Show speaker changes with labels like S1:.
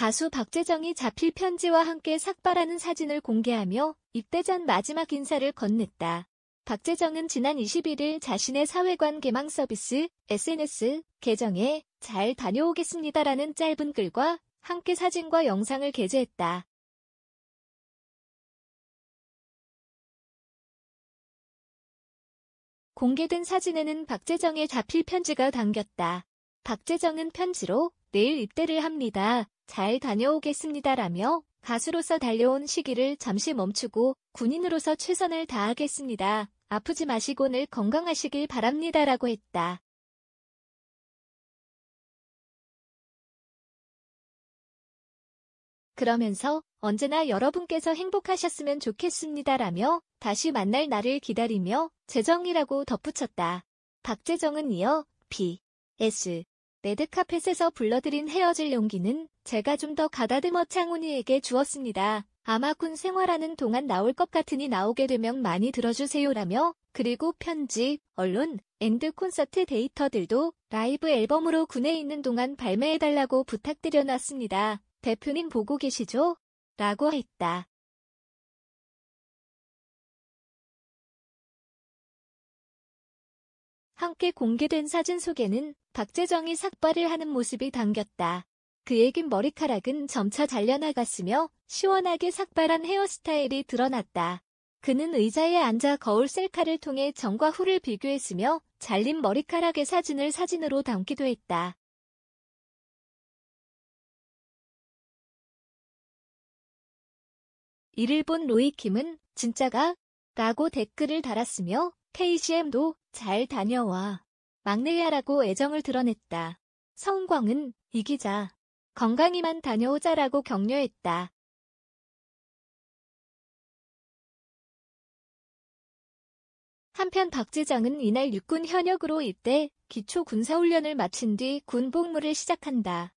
S1: 가수 박재정이 자필 편지와 함께 삭발하는 사진을 공개하며 입대 전 마지막 인사를 건넸다. 박재정은 지난 21일 자신의 사회관 개망 서비스 SNS 계정에 잘 다녀오겠습니다라는 짧은 글과 함께 사진과 영상을 게재했다. 공개된 사진에는 박재정의 자필 편지가 담겼다. 박재정은 편지로 내일 입대를 합니다. 잘 다녀오겠습니다라며 가수로서 달려온 시기를 잠시 멈추고 군인으로서 최선을 다하겠습니다. 아프지 마시고 늘 건강하시길 바랍니다라고 했다.
S2: 그러면서
S1: 언제나 여러분께서 행복하셨으면 좋겠습니다라며 다시 만날 날을 기다리며 재정이라고 덧붙였다. 박재정은 이어 B. S. 레드카펫에서 불러들인 헤어질 용기는 제가 좀 더 가다듬어 창훈이에게 주었습니다. 아마 군 생활하는 동안 나올 것 같으니 나오게 되면 많이 들어주세요라며 그리고 편지 언론, 엔드 콘서트 데이터들도 라이브 앨범으로 군에 있는 동안 발매해달라고 부탁드려놨습니다. 대표님 보고 계시죠?
S2: 라고 했다.
S1: 함께 공개된 사진 속에는 박재정이 삭발을 하는 모습이 담겼다. 그의 긴 머리카락은 점차 잘려나갔으며 시원하게 삭발한 헤어스타일이 드러났다. 그는 의자에 앉아 거울 셀카를 통해 전과 후를 비교했으며 잘린 머리카락의 사진을 사진으로 담기도 했다. 이를 본 로이킴은 진짜가? 라고 댓글을 달았으며 KCM도 잘 다녀와. 막내야라고 애정을 드러냈다. 성광은 이기자. 건강히만 다녀오자라고 격려했다.
S2: 한편 박지장은 이날 육군 현역으로 입대, 기초 군사훈련을 마친 뒤 군복무를 시작한다.